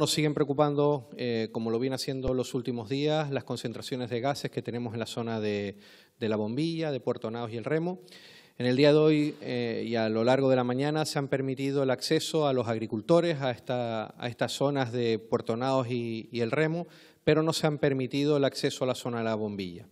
Nos siguen preocupando, eh, como lo viene haciendo los últimos días, las concentraciones de gases que tenemos en la zona de, la bombilla, de Puerto Naos y el Remo. En el día de hoy eh, y a lo largo de la mañana se han permitido el acceso a los agricultores a, estas zonas de Puerto Naos y, y el Remo, pero no se han permitido el acceso a la zona de la bombilla.